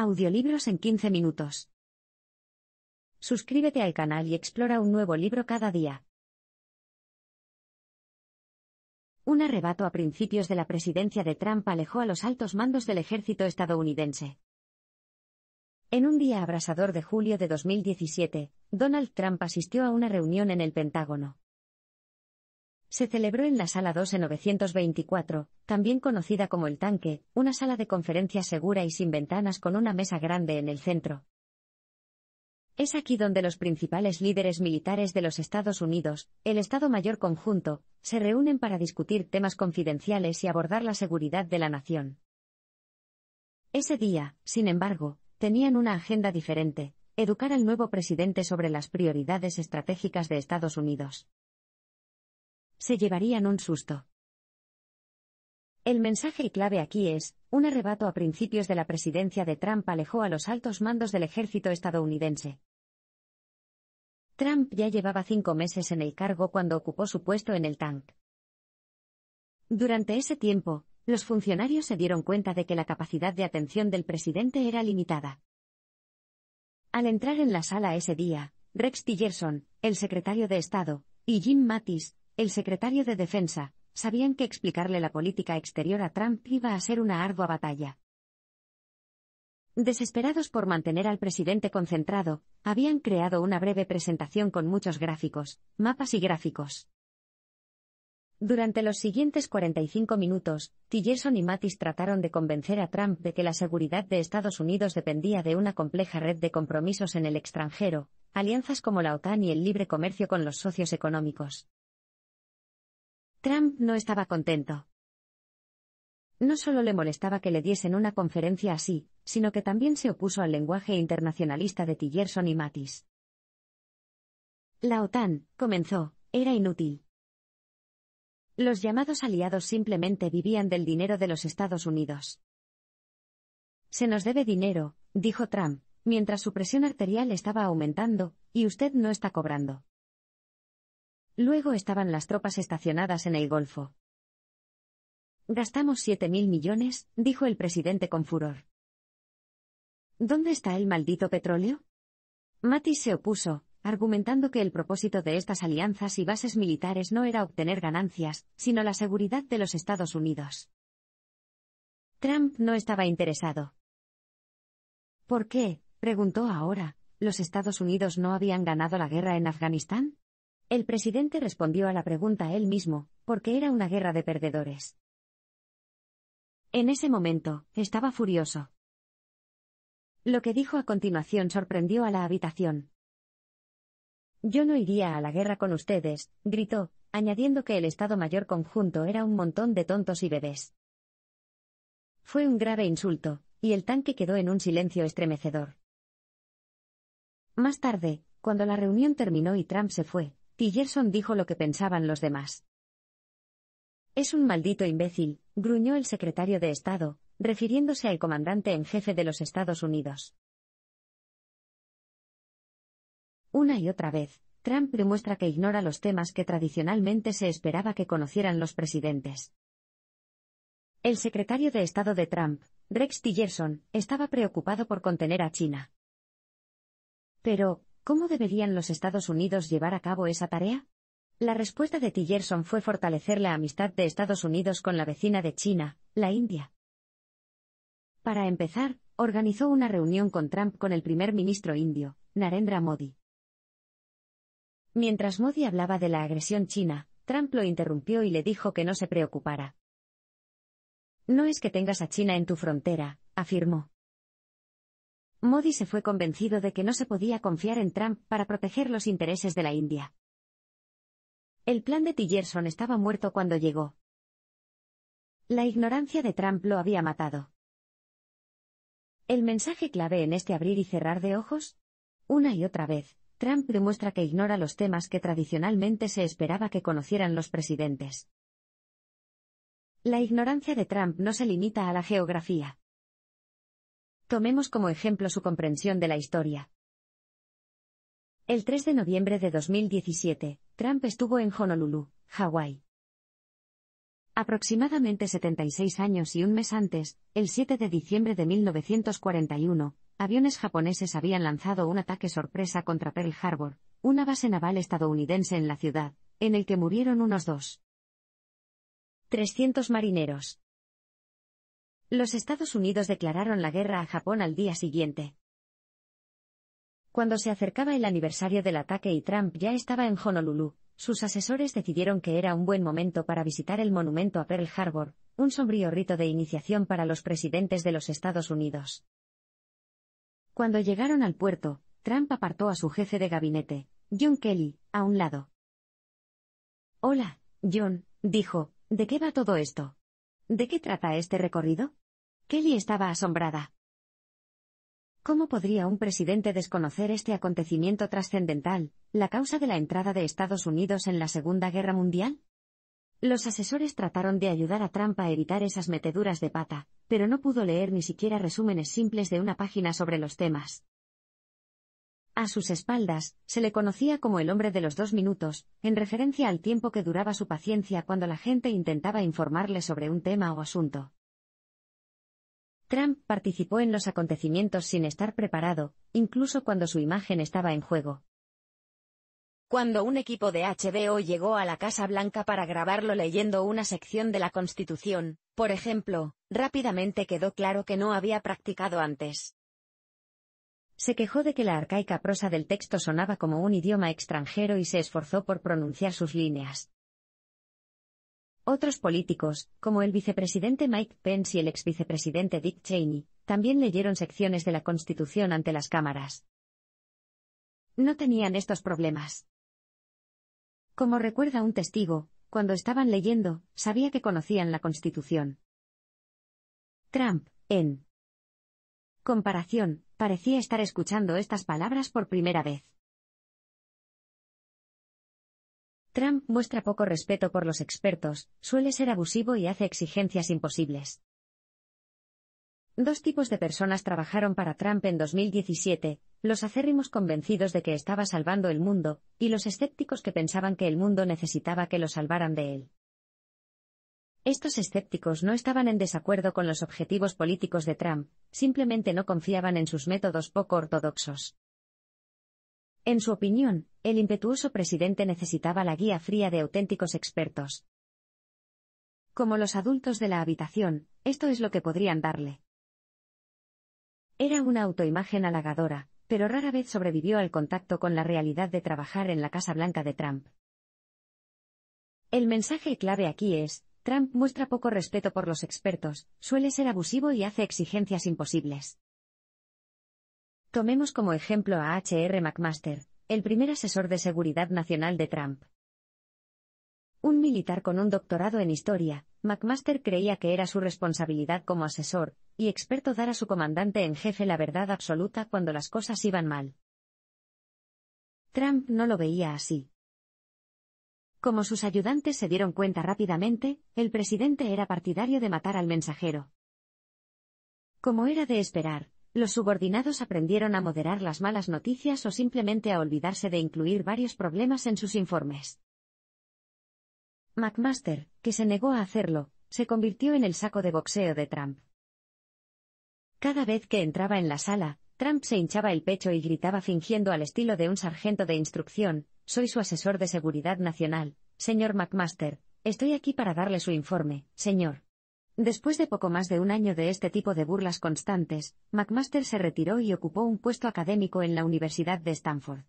Audiolibros en 15 minutos. Suscríbete al canal y explora un nuevo libro cada día. Un arrebato a principios de la presidencia de Trump alejó a los altos mandos del ejército estadounidense. En un día abrasador de julio de 2017, Donald Trump asistió a una reunión en el Pentágono. Se celebró en la Sala 2 en 924, también conocida como el Tanque, una sala de conferencias segura y sin ventanas con una mesa grande en el centro. Es aquí donde los principales líderes militares de los Estados Unidos, el Estado Mayor Conjunto, se reúnen para discutir temas confidenciales y abordar la seguridad de la nación. Ese día, sin embargo, tenían una agenda diferente, educar al nuevo presidente sobre las prioridades estratégicas de Estados Unidos se llevarían un susto. El mensaje clave aquí es, un arrebato a principios de la presidencia de Trump alejó a los altos mandos del ejército estadounidense. Trump ya llevaba cinco meses en el cargo cuando ocupó su puesto en el tank. Durante ese tiempo, los funcionarios se dieron cuenta de que la capacidad de atención del presidente era limitada. Al entrar en la sala ese día, Rex Tillerson, el secretario de Estado, y Jim Mattis, el secretario de Defensa, sabían que explicarle la política exterior a Trump iba a ser una ardua batalla. Desesperados por mantener al presidente concentrado, habían creado una breve presentación con muchos gráficos, mapas y gráficos. Durante los siguientes 45 minutos, Tillerson y Mattis trataron de convencer a Trump de que la seguridad de Estados Unidos dependía de una compleja red de compromisos en el extranjero, alianzas como la OTAN y el libre comercio con los socios económicos. Trump no estaba contento. No solo le molestaba que le diesen una conferencia así, sino que también se opuso al lenguaje internacionalista de Tillerson y Mattis. La OTAN, comenzó, era inútil. Los llamados aliados simplemente vivían del dinero de los Estados Unidos. Se nos debe dinero, dijo Trump, mientras su presión arterial estaba aumentando, y usted no está cobrando. Luego estaban las tropas estacionadas en el Golfo. Gastamos mil millones, dijo el presidente con furor. ¿Dónde está el maldito petróleo? Mattis se opuso, argumentando que el propósito de estas alianzas y bases militares no era obtener ganancias, sino la seguridad de los Estados Unidos. Trump no estaba interesado. ¿Por qué? preguntó ahora. ¿Los Estados Unidos no habían ganado la guerra en Afganistán? El presidente respondió a la pregunta él mismo, porque era una guerra de perdedores. En ese momento, estaba furioso. Lo que dijo a continuación sorprendió a la habitación. Yo no iría a la guerra con ustedes, gritó, añadiendo que el Estado Mayor conjunto era un montón de tontos y bebés. Fue un grave insulto, y el tanque quedó en un silencio estremecedor. Más tarde, cuando la reunión terminó y Trump se fue, Tillerson dijo lo que pensaban los demás. Es un maldito imbécil, gruñó el secretario de Estado, refiriéndose al comandante en jefe de los Estados Unidos. Una y otra vez, Trump demuestra que ignora los temas que tradicionalmente se esperaba que conocieran los presidentes. El secretario de Estado de Trump, Rex Tillerson, estaba preocupado por contener a China. Pero, ¿Cómo deberían los Estados Unidos llevar a cabo esa tarea? La respuesta de Tillerson fue fortalecer la amistad de Estados Unidos con la vecina de China, la India. Para empezar, organizó una reunión con Trump con el primer ministro indio, Narendra Modi. Mientras Modi hablaba de la agresión china, Trump lo interrumpió y le dijo que no se preocupara. No es que tengas a China en tu frontera, afirmó. Modi se fue convencido de que no se podía confiar en Trump para proteger los intereses de la India. El plan de Tillerson estaba muerto cuando llegó. La ignorancia de Trump lo había matado. El mensaje clave en este abrir y cerrar de ojos? Una y otra vez, Trump demuestra que ignora los temas que tradicionalmente se esperaba que conocieran los presidentes. La ignorancia de Trump no se limita a la geografía. Tomemos como ejemplo su comprensión de la historia. El 3 de noviembre de 2017, Trump estuvo en Honolulu, Hawái. Aproximadamente 76 años y un mes antes, el 7 de diciembre de 1941, aviones japoneses habían lanzado un ataque sorpresa contra Pearl Harbor, una base naval estadounidense en la ciudad, en el que murieron unos dos. 300 marineros. Los Estados Unidos declararon la guerra a Japón al día siguiente. Cuando se acercaba el aniversario del ataque y Trump ya estaba en Honolulu, sus asesores decidieron que era un buen momento para visitar el monumento a Pearl Harbor, un sombrío rito de iniciación para los presidentes de los Estados Unidos. Cuando llegaron al puerto, Trump apartó a su jefe de gabinete, John Kelly, a un lado. Hola, John, dijo, ¿de qué va todo esto? ¿De qué trata este recorrido? Kelly estaba asombrada. ¿Cómo podría un presidente desconocer este acontecimiento trascendental, la causa de la entrada de Estados Unidos en la Segunda Guerra Mundial? Los asesores trataron de ayudar a Trump a evitar esas meteduras de pata, pero no pudo leer ni siquiera resúmenes simples de una página sobre los temas. A sus espaldas, se le conocía como el hombre de los dos minutos, en referencia al tiempo que duraba su paciencia cuando la gente intentaba informarle sobre un tema o asunto. Trump participó en los acontecimientos sin estar preparado, incluso cuando su imagen estaba en juego. Cuando un equipo de HBO llegó a la Casa Blanca para grabarlo leyendo una sección de la Constitución, por ejemplo, rápidamente quedó claro que no había practicado antes. Se quejó de que la arcaica prosa del texto sonaba como un idioma extranjero y se esforzó por pronunciar sus líneas. Otros políticos, como el vicepresidente Mike Pence y el exvicepresidente Dick Cheney, también leyeron secciones de la Constitución ante las cámaras. No tenían estos problemas. Como recuerda un testigo, cuando estaban leyendo, sabía que conocían la Constitución. Trump, en Comparación, parecía estar escuchando estas palabras por primera vez. Trump muestra poco respeto por los expertos, suele ser abusivo y hace exigencias imposibles. Dos tipos de personas trabajaron para Trump en 2017, los acérrimos convencidos de que estaba salvando el mundo, y los escépticos que pensaban que el mundo necesitaba que lo salvaran de él. Estos escépticos no estaban en desacuerdo con los objetivos políticos de Trump, simplemente no confiaban en sus métodos poco ortodoxos. En su opinión, el impetuoso presidente necesitaba la guía fría de auténticos expertos. Como los adultos de la habitación, esto es lo que podrían darle. Era una autoimagen halagadora, pero rara vez sobrevivió al contacto con la realidad de trabajar en la Casa Blanca de Trump. El mensaje clave aquí es, Trump muestra poco respeto por los expertos, suele ser abusivo y hace exigencias imposibles. Tomemos como ejemplo a H.R. McMaster, el primer asesor de seguridad nacional de Trump. Un militar con un doctorado en historia, McMaster creía que era su responsabilidad como asesor y experto dar a su comandante en jefe la verdad absoluta cuando las cosas iban mal. Trump no lo veía así. Como sus ayudantes se dieron cuenta rápidamente, el presidente era partidario de matar al mensajero. Como era de esperar, los subordinados aprendieron a moderar las malas noticias o simplemente a olvidarse de incluir varios problemas en sus informes. McMaster, que se negó a hacerlo, se convirtió en el saco de boxeo de Trump. Cada vez que entraba en la sala, Trump se hinchaba el pecho y gritaba fingiendo al estilo de un sargento de instrucción, soy su asesor de seguridad nacional, señor McMaster, estoy aquí para darle su informe, señor. Después de poco más de un año de este tipo de burlas constantes, McMaster se retiró y ocupó un puesto académico en la Universidad de Stanford.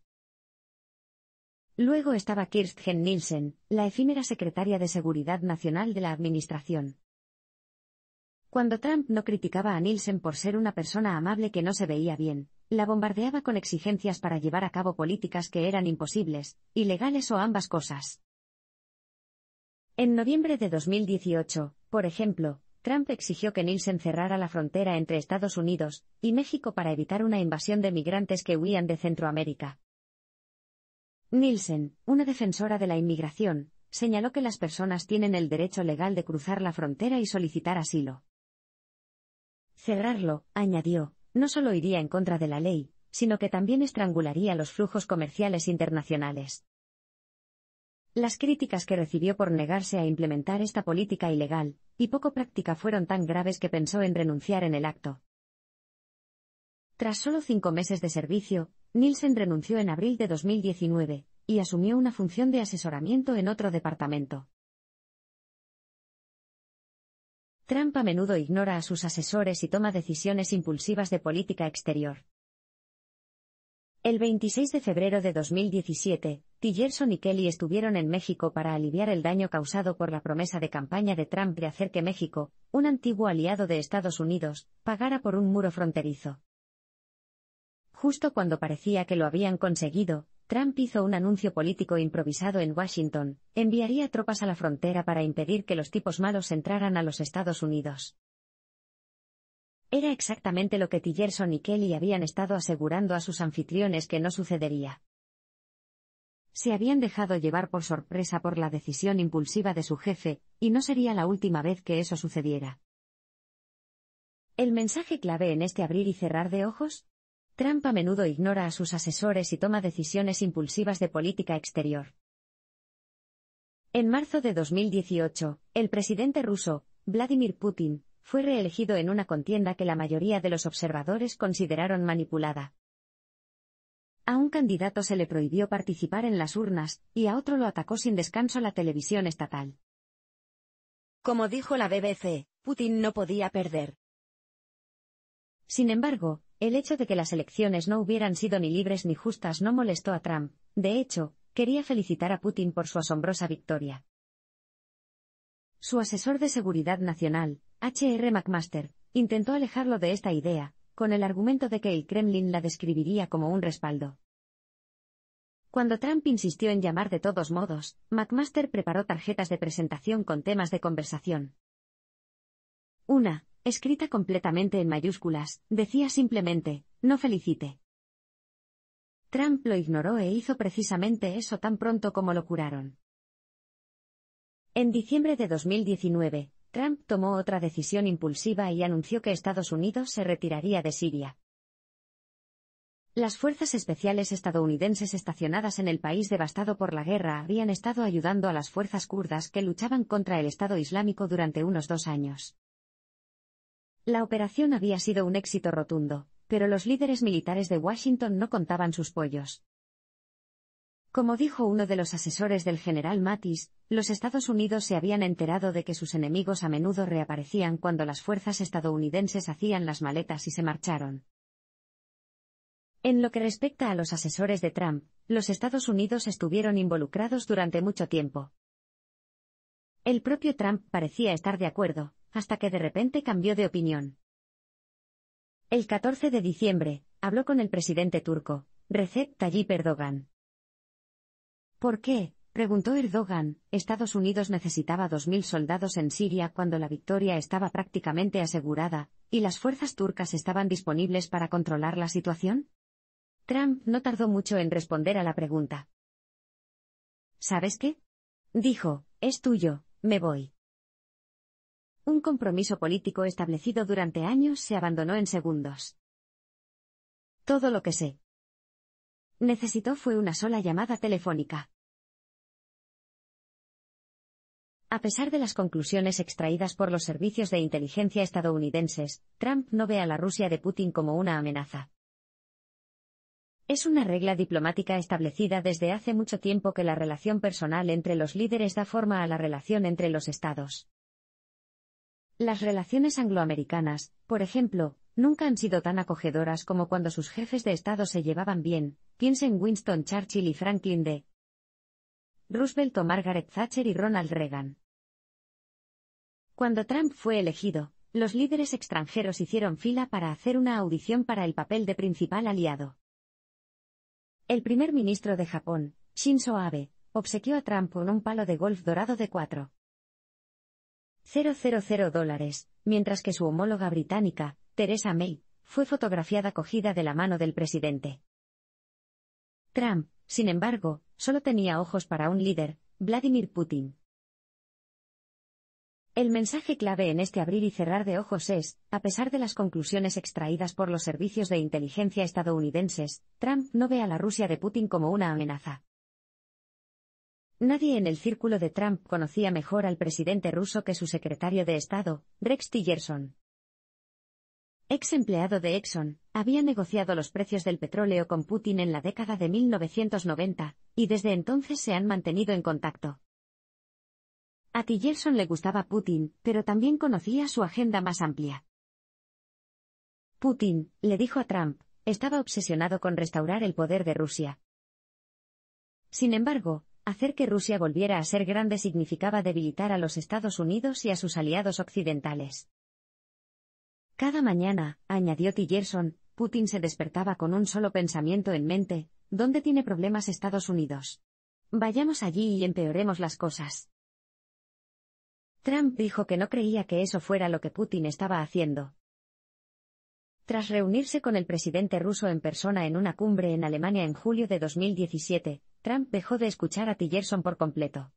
Luego estaba Kirsten Nielsen, la efímera secretaria de Seguridad Nacional de la Administración. Cuando Trump no criticaba a Nielsen por ser una persona amable que no se veía bien, la bombardeaba con exigencias para llevar a cabo políticas que eran imposibles, ilegales o ambas cosas. En noviembre de 2018, por ejemplo, Trump exigió que Nielsen cerrara la frontera entre Estados Unidos y México para evitar una invasión de migrantes que huían de Centroamérica. Nielsen, una defensora de la inmigración, señaló que las personas tienen el derecho legal de cruzar la frontera y solicitar asilo. Cerrarlo, añadió, no solo iría en contra de la ley, sino que también estrangularía los flujos comerciales internacionales. Las críticas que recibió por negarse a implementar esta política ilegal y poco práctica fueron tan graves que pensó en renunciar en el acto. Tras solo cinco meses de servicio, Nielsen renunció en abril de 2019 y asumió una función de asesoramiento en otro departamento. Trump a menudo ignora a sus asesores y toma decisiones impulsivas de política exterior. El 26 de febrero de 2017, Tillerson y Kelly estuvieron en México para aliviar el daño causado por la promesa de campaña de Trump de hacer que México, un antiguo aliado de Estados Unidos, pagara por un muro fronterizo. Justo cuando parecía que lo habían conseguido, Trump hizo un anuncio político improvisado en Washington, enviaría tropas a la frontera para impedir que los tipos malos entraran a los Estados Unidos. Era exactamente lo que Tillerson y Kelly habían estado asegurando a sus anfitriones que no sucedería. Se habían dejado llevar por sorpresa por la decisión impulsiva de su jefe, y no sería la última vez que eso sucediera. El mensaje clave en este abrir y cerrar de ojos Trump a menudo ignora a sus asesores y toma decisiones impulsivas de política exterior. En marzo de 2018, el presidente ruso, Vladimir Putin, fue reelegido en una contienda que la mayoría de los observadores consideraron manipulada. A un candidato se le prohibió participar en las urnas, y a otro lo atacó sin descanso la televisión estatal. Como dijo la BBC, Putin no podía perder. Sin embargo, el hecho de que las elecciones no hubieran sido ni libres ni justas no molestó a Trump, de hecho, quería felicitar a Putin por su asombrosa victoria. Su asesor de seguridad nacional, H.R. McMaster, intentó alejarlo de esta idea, con el argumento de que el Kremlin la describiría como un respaldo. Cuando Trump insistió en llamar de todos modos, McMaster preparó tarjetas de presentación con temas de conversación. Una, escrita completamente en mayúsculas, decía simplemente, no felicite. Trump lo ignoró e hizo precisamente eso tan pronto como lo curaron. En diciembre de 2019, Trump tomó otra decisión impulsiva y anunció que Estados Unidos se retiraría de Siria. Las fuerzas especiales estadounidenses estacionadas en el país devastado por la guerra habían estado ayudando a las fuerzas kurdas que luchaban contra el Estado Islámico durante unos dos años. La operación había sido un éxito rotundo, pero los líderes militares de Washington no contaban sus pollos. Como dijo uno de los asesores del general Mattis, los Estados Unidos se habían enterado de que sus enemigos a menudo reaparecían cuando las fuerzas estadounidenses hacían las maletas y se marcharon. En lo que respecta a los asesores de Trump, los Estados Unidos estuvieron involucrados durante mucho tiempo. El propio Trump parecía estar de acuerdo, hasta que de repente cambió de opinión. El 14 de diciembre, habló con el presidente turco, Recep Tayyip Erdogan. ¿Por qué? preguntó Erdogan. Estados Unidos necesitaba 2.000 soldados en Siria cuando la victoria estaba prácticamente asegurada, y las fuerzas turcas estaban disponibles para controlar la situación. Trump no tardó mucho en responder a la pregunta. ¿Sabes qué? Dijo, es tuyo, me voy. Un compromiso político establecido durante años se abandonó en segundos. Todo lo que sé. Necesitó fue una sola llamada telefónica. A pesar de las conclusiones extraídas por los servicios de inteligencia estadounidenses, Trump no ve a la Rusia de Putin como una amenaza. Es una regla diplomática establecida desde hace mucho tiempo que la relación personal entre los líderes da forma a la relación entre los estados. Las relaciones angloamericanas, por ejemplo, nunca han sido tan acogedoras como cuando sus jefes de Estado se llevaban bien, piensen Winston Churchill y Franklin D. Roosevelt o Margaret Thatcher y Ronald Reagan. Cuando Trump fue elegido, los líderes extranjeros hicieron fila para hacer una audición para el papel de principal aliado. El primer ministro de Japón, Shinzo Abe, obsequió a Trump con un palo de golf dorado de cuatro. 000 dólares, mientras que su homóloga británica, Theresa May, fue fotografiada cogida de la mano del presidente. Trump, sin embargo, solo tenía ojos para un líder, Vladimir Putin. El mensaje clave en este abrir y cerrar de ojos es, a pesar de las conclusiones extraídas por los servicios de inteligencia estadounidenses, Trump no ve a la Rusia de Putin como una amenaza. Nadie en el círculo de Trump conocía mejor al presidente ruso que su secretario de Estado, Rex Tillerson. Ex empleado de Exxon, había negociado los precios del petróleo con Putin en la década de 1990, y desde entonces se han mantenido en contacto. A Tillerson le gustaba Putin, pero también conocía su agenda más amplia. Putin, le dijo a Trump, estaba obsesionado con restaurar el poder de Rusia. Sin embargo, Hacer que Rusia volviera a ser grande significaba debilitar a los Estados Unidos y a sus aliados occidentales. Cada mañana, añadió Tillerson, Putin se despertaba con un solo pensamiento en mente, ¿dónde tiene problemas Estados Unidos? Vayamos allí y empeoremos las cosas. Trump dijo que no creía que eso fuera lo que Putin estaba haciendo. Tras reunirse con el presidente ruso en persona en una cumbre en Alemania en julio de 2017, Trump dejó de escuchar a Tillerson por completo.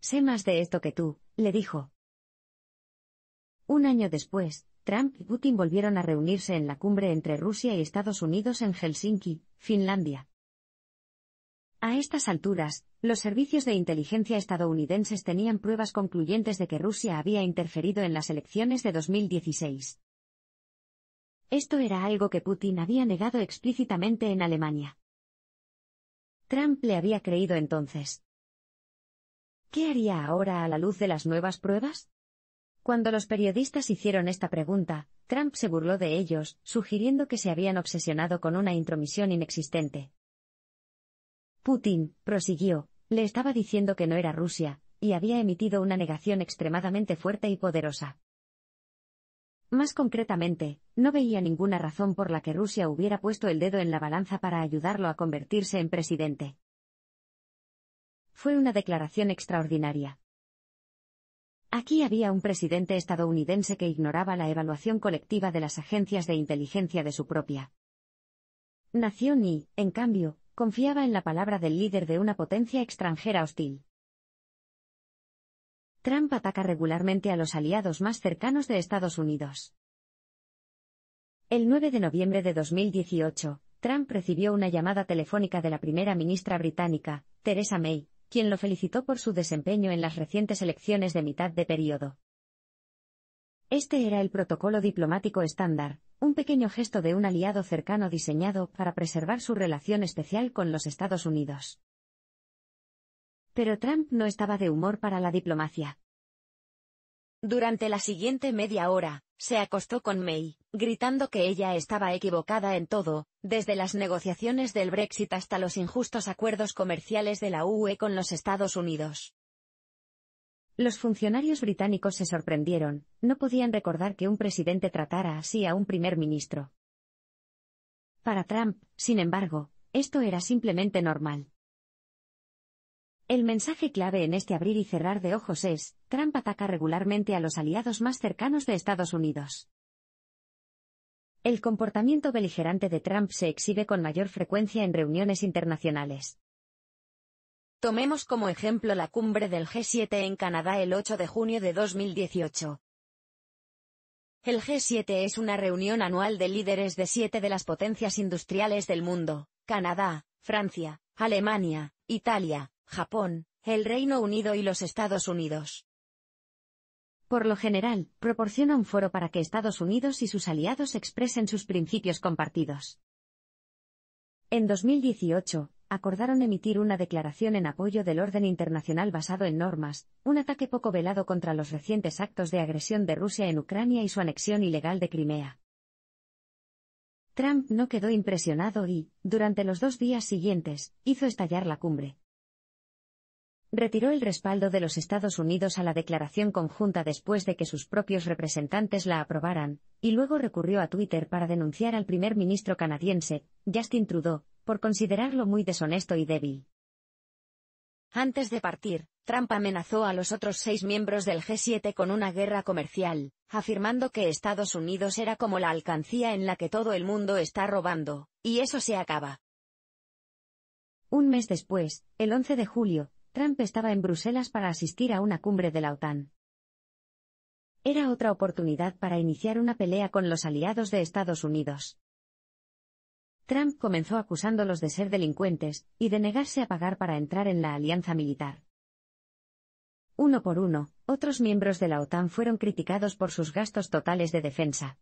Sé más de esto que tú, le dijo. Un año después, Trump y Putin volvieron a reunirse en la cumbre entre Rusia y Estados Unidos en Helsinki, Finlandia. A estas alturas, los servicios de inteligencia estadounidenses tenían pruebas concluyentes de que Rusia había interferido en las elecciones de 2016. Esto era algo que Putin había negado explícitamente en Alemania. Trump le había creído entonces. ¿Qué haría ahora a la luz de las nuevas pruebas? Cuando los periodistas hicieron esta pregunta, Trump se burló de ellos, sugiriendo que se habían obsesionado con una intromisión inexistente. Putin, prosiguió, le estaba diciendo que no era Rusia, y había emitido una negación extremadamente fuerte y poderosa. Más concretamente, no veía ninguna razón por la que Rusia hubiera puesto el dedo en la balanza para ayudarlo a convertirse en presidente. Fue una declaración extraordinaria. Aquí había un presidente estadounidense que ignoraba la evaluación colectiva de las agencias de inteligencia de su propia nación y, en cambio, confiaba en la palabra del líder de una potencia extranjera hostil. Trump ataca regularmente a los aliados más cercanos de Estados Unidos. El 9 de noviembre de 2018, Trump recibió una llamada telefónica de la primera ministra británica, Theresa May, quien lo felicitó por su desempeño en las recientes elecciones de mitad de periodo. Este era el protocolo diplomático estándar, un pequeño gesto de un aliado cercano diseñado para preservar su relación especial con los Estados Unidos. Pero Trump no estaba de humor para la diplomacia. Durante la siguiente media hora, se acostó con May, gritando que ella estaba equivocada en todo, desde las negociaciones del Brexit hasta los injustos acuerdos comerciales de la UE con los Estados Unidos. Los funcionarios británicos se sorprendieron, no podían recordar que un presidente tratara así a un primer ministro. Para Trump, sin embargo, esto era simplemente normal. El mensaje clave en este abrir y cerrar de ojos es, Trump ataca regularmente a los aliados más cercanos de Estados Unidos. El comportamiento beligerante de Trump se exhibe con mayor frecuencia en reuniones internacionales. Tomemos como ejemplo la cumbre del G7 en Canadá el 8 de junio de 2018. El G7 es una reunión anual de líderes de siete de las potencias industriales del mundo, Canadá, Francia, Alemania, Italia, Japón, el Reino Unido y los Estados Unidos. Por lo general, proporciona un foro para que Estados Unidos y sus aliados expresen sus principios compartidos. En 2018, acordaron emitir una declaración en apoyo del orden internacional basado en normas, un ataque poco velado contra los recientes actos de agresión de Rusia en Ucrania y su anexión ilegal de Crimea. Trump no quedó impresionado y, durante los dos días siguientes, hizo estallar la cumbre retiró el respaldo de los Estados Unidos a la declaración conjunta después de que sus propios representantes la aprobaran, y luego recurrió a Twitter para denunciar al primer ministro canadiense, Justin Trudeau, por considerarlo muy deshonesto y débil. Antes de partir, Trump amenazó a los otros seis miembros del G7 con una guerra comercial, afirmando que Estados Unidos era como la alcancía en la que todo el mundo está robando, y eso se acaba. Un mes después, el 11 de julio, Trump estaba en Bruselas para asistir a una cumbre de la OTAN. Era otra oportunidad para iniciar una pelea con los aliados de Estados Unidos. Trump comenzó acusándolos de ser delincuentes y de negarse a pagar para entrar en la alianza militar. Uno por uno, otros miembros de la OTAN fueron criticados por sus gastos totales de defensa.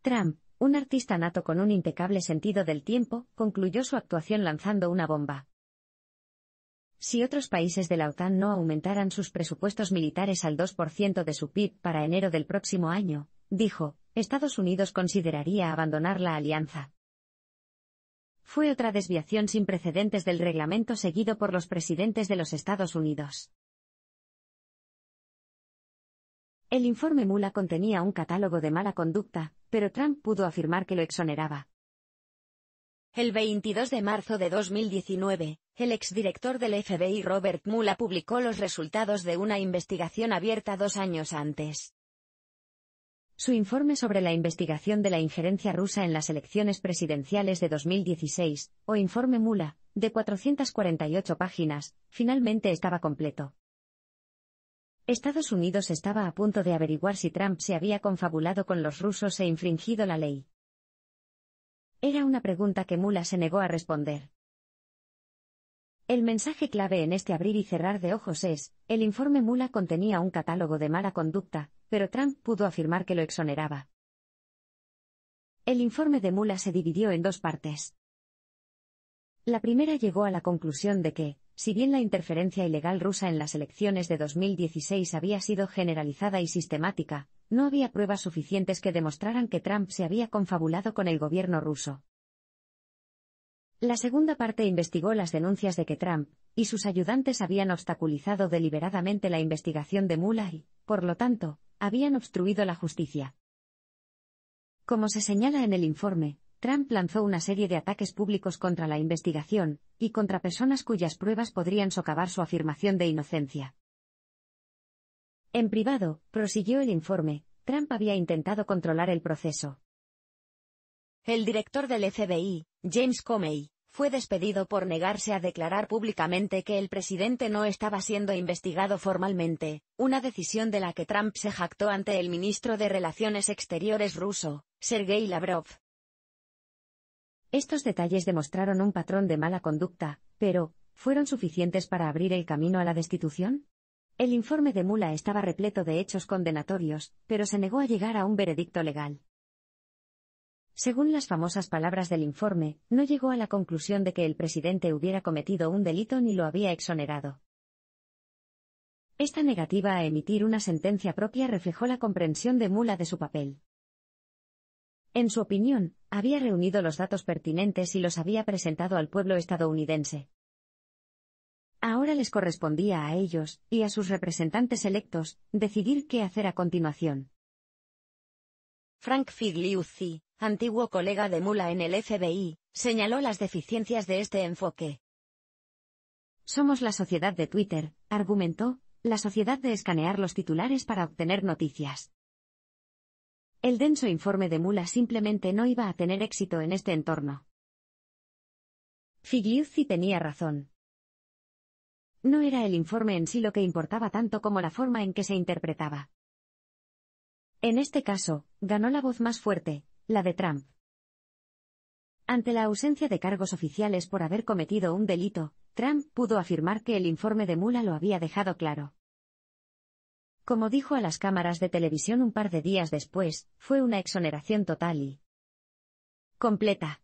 Trump, un artista nato con un impecable sentido del tiempo, concluyó su actuación lanzando una bomba. Si otros países de la OTAN no aumentaran sus presupuestos militares al 2% de su PIB para enero del próximo año, dijo, Estados Unidos consideraría abandonar la alianza. Fue otra desviación sin precedentes del reglamento seguido por los presidentes de los Estados Unidos. El informe Mula contenía un catálogo de mala conducta, pero Trump pudo afirmar que lo exoneraba. El 22 de marzo de 2019, el exdirector del FBI Robert Mueller publicó los resultados de una investigación abierta dos años antes. Su informe sobre la investigación de la injerencia rusa en las elecciones presidenciales de 2016, o informe Mula, de 448 páginas, finalmente estaba completo. Estados Unidos estaba a punto de averiguar si Trump se había confabulado con los rusos e infringido la ley. Era una pregunta que Mula se negó a responder. El mensaje clave en este abrir y cerrar de ojos es, el informe Mula contenía un catálogo de mala conducta, pero Trump pudo afirmar que lo exoneraba. El informe de Mula se dividió en dos partes. La primera llegó a la conclusión de que, si bien la interferencia ilegal rusa en las elecciones de 2016 había sido generalizada y sistemática, no había pruebas suficientes que demostraran que Trump se había confabulado con el gobierno ruso. La segunda parte investigó las denuncias de que Trump y sus ayudantes habían obstaculizado deliberadamente la investigación de Mueller y, por lo tanto, habían obstruido la justicia. Como se señala en el informe, Trump lanzó una serie de ataques públicos contra la investigación y contra personas cuyas pruebas podrían socavar su afirmación de inocencia. En privado, prosiguió el informe, Trump había intentado controlar el proceso. El director del FBI, James Comey, fue despedido por negarse a declarar públicamente que el presidente no estaba siendo investigado formalmente, una decisión de la que Trump se jactó ante el ministro de Relaciones Exteriores ruso, Sergei Lavrov. Estos detalles demostraron un patrón de mala conducta, pero, ¿fueron suficientes para abrir el camino a la destitución? El informe de Mula estaba repleto de hechos condenatorios, pero se negó a llegar a un veredicto legal. Según las famosas palabras del informe, no llegó a la conclusión de que el presidente hubiera cometido un delito ni lo había exonerado. Esta negativa a emitir una sentencia propia reflejó la comprensión de Mula de su papel. En su opinión, había reunido los datos pertinentes y los había presentado al pueblo estadounidense. Ahora les correspondía a ellos, y a sus representantes electos, decidir qué hacer a continuación. Frank Figliuzzi, antiguo colega de Mula en el FBI, señaló las deficiencias de este enfoque. Somos la sociedad de Twitter, argumentó, la sociedad de escanear los titulares para obtener noticias. El denso informe de Mula simplemente no iba a tener éxito en este entorno. Figliuzzi tenía razón, no era el informe en sí lo que importaba tanto como la forma en que se interpretaba. En este caso, ganó la voz más fuerte, la de Trump. Ante la ausencia de cargos oficiales por haber cometido un delito, Trump pudo afirmar que el informe de Mula lo había dejado claro. Como dijo a las cámaras de televisión un par de días después, fue una exoneración total y completa.